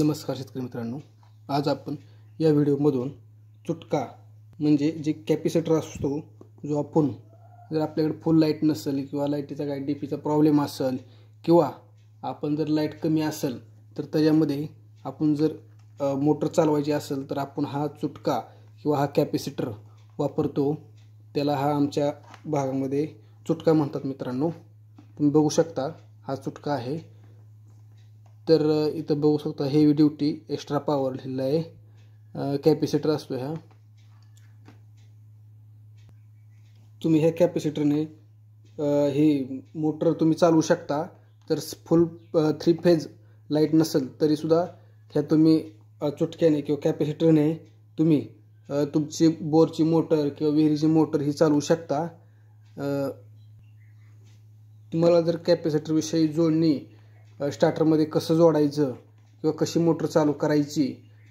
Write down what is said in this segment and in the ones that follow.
नमस्कार शेतकरी मित्रांनो आज आपण या व्हिडिओमधून चुटका म्हणजे जे कॅपेसिटर असतो जो आपण जर आपल्याकडे फुल लाईट नसेल किंवा लाईटीचा काय डी पीचा प्रॉब्लेम असेल किंवा आपण जर लाईट कमी असेल तर त्याच्यामध्ये आपण जर मोटर चालवायची असेल तर आपण हा चुटका किंवा हा कॅपेसिटर वापरतो त्याला हा आमच्या भागामध्ये चुटका म्हणतात मित्रांनो तुम्ही बघू शकता हा चुटका आहे तर इथं बघू शकता हेवी ड्युटी एक्स्ट्रा पॉवर लिहिलेलं आहे कॅपॅसिटर असतो ह्या तुम्ही ह्या कॅपॅसिटरने ही मोटर तुम्ही चालवू शकता तर फुल थ्री फेज लाईट नसेल तरीसुद्धा ह्या तुम्ही चुटक्याने किंवा कॅपॅसिटरने तुम्ही तुमची बोरची मोटर किंवा विहिरीची मोटर ही चालवू शकता तुम्हाला जर कॅपॅसिटरविषयी जोडणी स्टार्टरमध्ये कसं जोडायचं किंवा कशी मोटर चालू करायची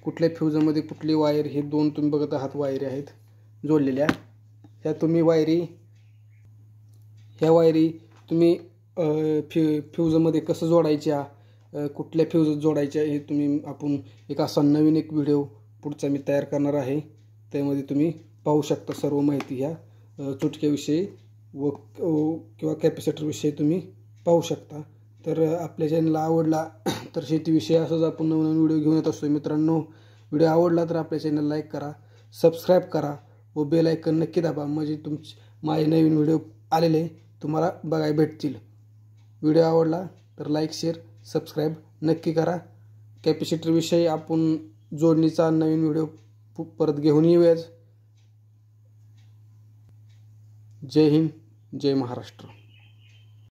कुठल्या फ्यूजमध्ये कुठली वायर हे दोन तुम्ही बघत आहात वायरी आहेत जोडलेल्या ह्या तुम्ही वायरी ह्या वायरी तुम्ही फ्यू फ्यूजमध्ये कसं जोडायच्या कुठल्या फ्यूजत जोडायच्या हे तुम्ही आपण एक असा नवीन एक व्हिडिओ पुढचा मी तयार करणार आहे त्यामध्ये तुम्ही पाहू शकता सर्व माहिती ह्या चुटक्याविषयी व किंवा कॅपॅसिटरविषयी तुम्ही पाहू शकता तर आपल्या चॅनलला आवडला तर शेतीविषयी असंच आपण नवीन व्हिडिओ घेऊन येत असतो मित्रांनो व्हिडिओ आवडला तर आपल्या चॅनल लाईक करा सबस्क्राईब करा व बेल ऐकन नक्की दाबा म्हणजे तुमचे माझे नवीन व्हिडिओ आलेले तुम्हाला बघायला भेटतील व्हिडिओ आवडला तर लाईक शेअर सबस्क्राईब नक्की करा कॅपॅसिटरविषयी आपण जोडणीचा नवीन व्हिडिओ परत घेऊन येऊयाच जय हिंद जय महाराष्ट्र